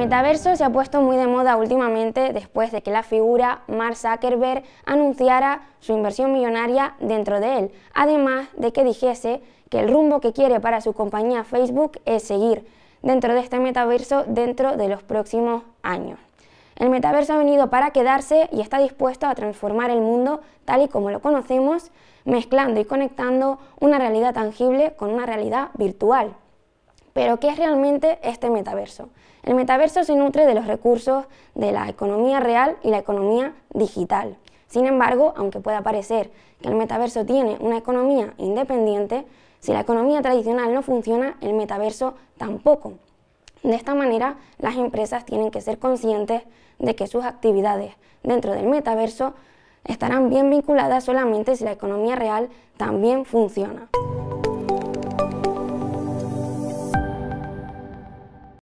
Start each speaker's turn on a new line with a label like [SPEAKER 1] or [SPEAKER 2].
[SPEAKER 1] El metaverso se ha puesto muy de moda últimamente después de que la figura Mark Zuckerberg anunciara su inversión millonaria dentro de él, además de que dijese que el rumbo que quiere para su compañía Facebook es seguir dentro de este metaverso dentro de los próximos años. El metaverso ha venido para quedarse y está dispuesto a transformar el mundo tal y como lo conocemos, mezclando y conectando una realidad tangible con una realidad virtual. Pero ¿qué es realmente este metaverso? El metaverso se nutre de los recursos de la economía real y la economía digital. Sin embargo, aunque pueda parecer que el metaverso tiene una economía independiente, si la economía tradicional no funciona, el metaverso tampoco. De esta manera, las empresas tienen que ser conscientes de que sus actividades dentro del metaverso estarán bien vinculadas solamente si la economía real también funciona.